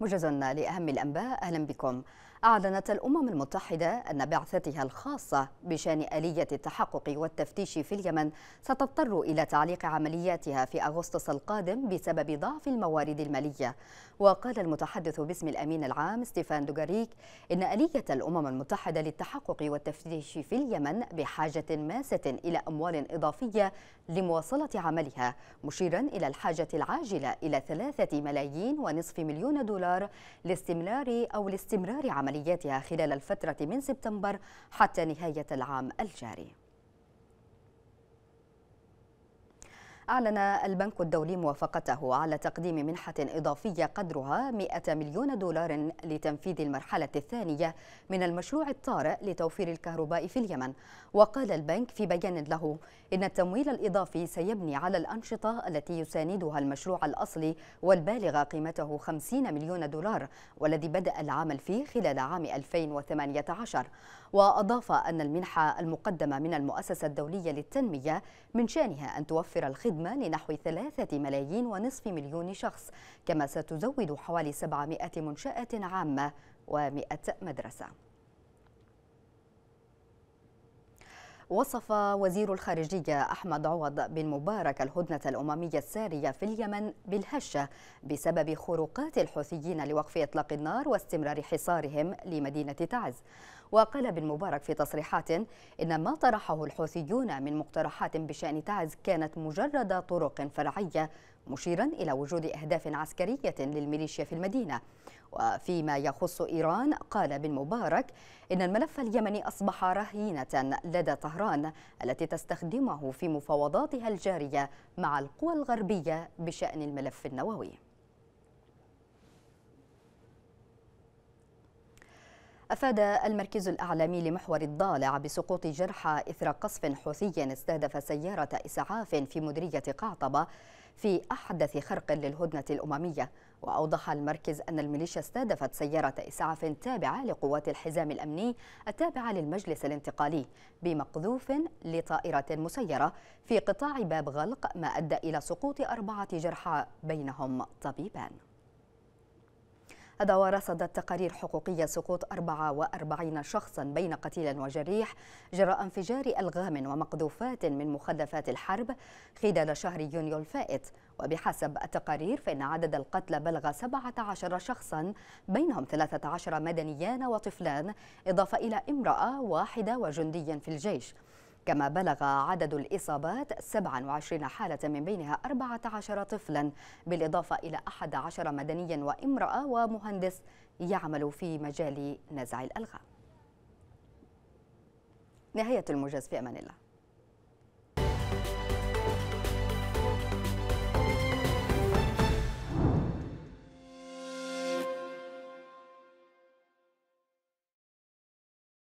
موجز لأهم الأنباء أهلا بكم أعلنت الأمم المتحدة أن بعثتها الخاصة بشأن آلية التحقق والتفتيش في اليمن ستضطر إلى تعليق عملياتها في أغسطس القادم بسبب ضعف الموارد المالية وقال المتحدث باسم الأمين العام ستيفان دوغاريك إن آلية الأمم المتحدة للتحقق والتفتيش في اليمن بحاجة ماسة إلى أموال إضافية لمواصلة عملها مشيرا إلى الحاجة العاجلة إلى ثلاثة ملايين ونصف مليون دولار لاستمرار أو لاستمرار عملها عملياتها خلال الفترة من سبتمبر حتى نهاية العام الجاري أعلن البنك الدولي موافقته على تقديم منحة إضافية قدرها 100 مليون دولار لتنفيذ المرحلة الثانية من المشروع الطارئ لتوفير الكهرباء في اليمن وقال البنك في بيان له إن التمويل الإضافي سيبني على الأنشطة التي يساندها المشروع الأصلي والبالغ قيمته 50 مليون دولار والذي بدأ العمل فيه خلال عام 2018 وأضاف أن المنحة المقدمة من المؤسسة الدولية للتنمية من شأنها أن توفر الخدمة الخدمة لنحو ثلاثة ملايين ونصف مليون شخص كما ستزود حوالي 700 منشأة عامة و100 مدرسة وصف وزير الخارجية أحمد عوض بن مبارك الهدنة الأممية السارية في اليمن بالهشة بسبب خروقات الحوثيين لوقف إطلاق النار واستمرار حصارهم لمدينة تعز وقال بن مبارك في تصريحات إن ما طرحه الحوثيون من مقترحات بشأن تعز كانت مجرد طرق فرعية مشيرا إلى وجود أهداف عسكرية للميليشيا في المدينة وفيما يخص إيران قال بن مبارك إن الملف اليمني أصبح رهينة لدى طهران التي تستخدمه في مفاوضاتها الجارية مع القوى الغربية بشأن الملف النووي أفاد المركز الأعلامي لمحور الضالع بسقوط جرحى إثر قصف حوثي استهدف سيارة إسعاف في مديرية قعطبة في أحدث خرق للهدنة الأممية وأوضح المركز أن الميليشيا استهدفت سيارة إسعاف تابعة لقوات الحزام الأمني التابعة للمجلس الانتقالي بمقذوف لطائرة مسيرة في قطاع باب غلق ما أدى إلى سقوط أربعة جرحى بينهم طبيبان هذا ورصدت تقارير حقوقية سقوط 44 شخصا بين قتيل وجريح جراء انفجار ألغام ومقذوفات من مخلفات الحرب خلال شهر يونيو الفائت وبحسب التقارير فإن عدد القتلى بلغ 17 شخصا بينهم 13 مدنيان وطفلان إضافة إلى امرأة واحدة وجندي في الجيش كما بلغ عدد الإصابات 27 حالة من بينها 14 طفلا بالإضافة إلى 11 مدنيا وامرأة ومهندس يعمل في مجال نزع الألغام نهاية الموجز في أمان الله